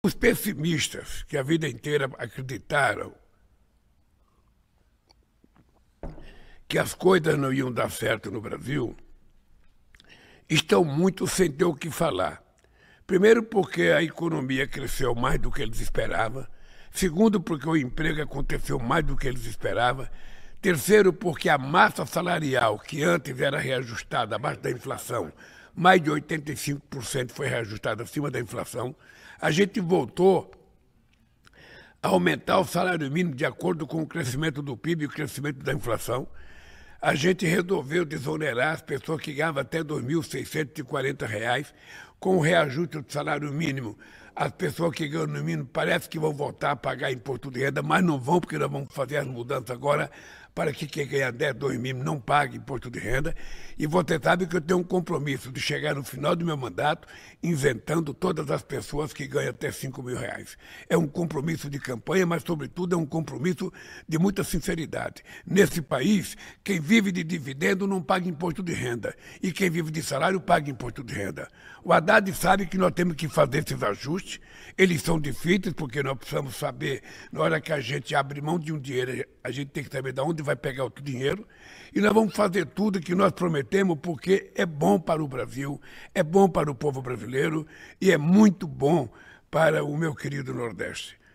Os pessimistas que a vida inteira acreditaram que as coisas não iam dar certo no Brasil estão muito sem ter o que falar. Primeiro, porque a economia cresceu mais do que eles esperavam. Segundo, porque o emprego aconteceu mais do que eles esperavam. Terceiro, porque a massa salarial, que antes era reajustada abaixo da inflação, mais de 85% foi reajustado acima da inflação. A gente voltou a aumentar o salário mínimo de acordo com o crescimento do PIB e o crescimento da inflação. A gente resolveu desonerar as pessoas que ganhavam até R$ 2.640, com o reajuste do salário mínimo, as pessoas que ganham no mínimo parece que vão voltar a pagar imposto de renda, mas não vão, porque nós vamos fazer as mudanças agora para que quem ganha 10, 2 mil não pague imposto de renda. E você sabe que eu tenho um compromisso de chegar no final do meu mandato isentando todas as pessoas que ganham até 5 mil reais. É um compromisso de campanha, mas, sobretudo, é um compromisso de muita sinceridade. Nesse país, quem vive de dividendo não paga imposto de renda. E quem vive de salário paga imposto de renda. O Haddad Haddad sabe que nós temos que fazer esses ajustes, eles são difíceis, porque nós precisamos saber, na hora que a gente abre mão de um dinheiro, a gente tem que saber de onde vai pegar o dinheiro, e nós vamos fazer tudo que nós prometemos, porque é bom para o Brasil, é bom para o povo brasileiro e é muito bom para o meu querido Nordeste.